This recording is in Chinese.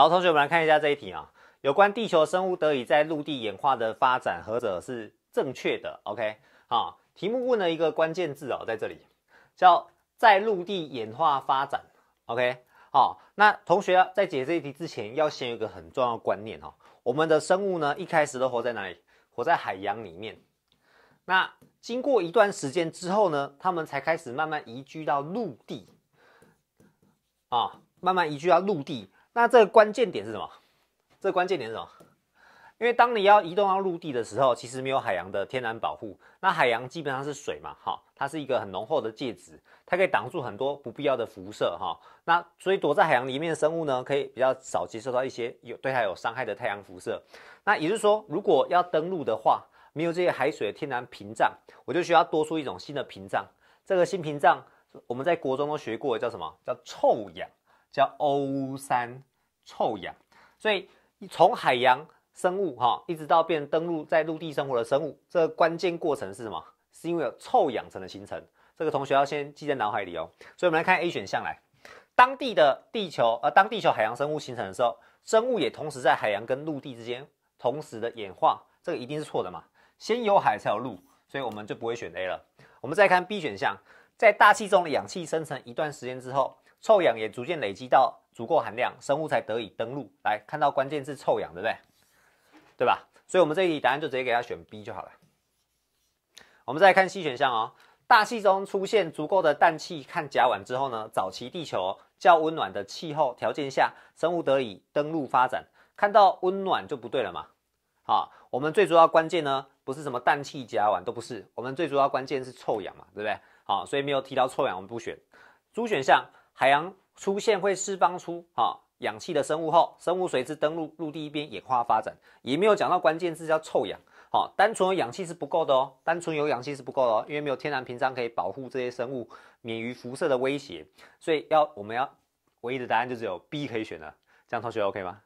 好，同学们来看一下这一题啊，有关地球生物得以在陆地演化的发展，何者是正确的？OK，好，题目问了一个关键字哦，在这里叫在陆地演化发展。OK，好，那同学在解这一题之前，要先有一个很重要的观念哦，我们的生物呢一开始都活在哪里？活在海洋里面。那经过一段时间之后呢，他们才开始慢慢移居到陆地啊，慢慢移居到陆地。那这个关键点是什么？这个关键点是什么？因为当你要移动到陆地的时候，其实没有海洋的天然保护。那海洋基本上是水嘛，哈，它是一个很浓厚的介质，它可以挡住很多不必要的辐射，哈。那所以躲在海洋里面的生物呢，可以比较少接受到一些有对它有伤害的太阳辐射。那也就是说，如果要登陆的话，没有这些海水的天然屏障，我就需要多出一种新的屏障。这个新屏障我们在国中都学过，叫什么叫臭氧。叫欧三臭氧，所以从海洋生物哈一直到变成登陆在陆地生活的生物，这个、关键过程是什么？是因为有臭氧层的形成。这个同学要先记在脑海里哦。所以我们来看 A 选项来，当地的地球呃当地球海洋生物形成的时候，生物也同时在海洋跟陆地之间同时的演化，这个一定是错的嘛？先有海才有陆，所以我们就不会选 A 了。我们再看 B 选项，在大气中的氧气生成一段时间之后。臭氧也逐渐累积到足够含量，生物才得以登陆。来看到关键字臭氧，对不对？对吧？所以，我们这一题答案就直接给它选 B 就好了。我们再来看 C 选项哦，大气中出现足够的氮气、看甲烷之后呢，早期地球较温暖的气候条件下，生物得以登陆发展。看到温暖就不对了嘛。好，我们最主要关键呢，不是什么氮气、甲烷，都不是。我们最主要关键是臭氧嘛，对不对？好，所以没有提到臭氧，我们不选。D 选项。海洋出现会释放出哈氧气的生物后，生物随之登陆陆地一边演化发展，也没有讲到关键字叫臭氧，好，单纯有氧气是不够的哦，单纯有氧气是不够的哦，因为没有天然屏障可以保护这些生物免于辐射的威胁，所以要我们要唯一的答案就只有 B 可以选了，这样同学 OK 吗？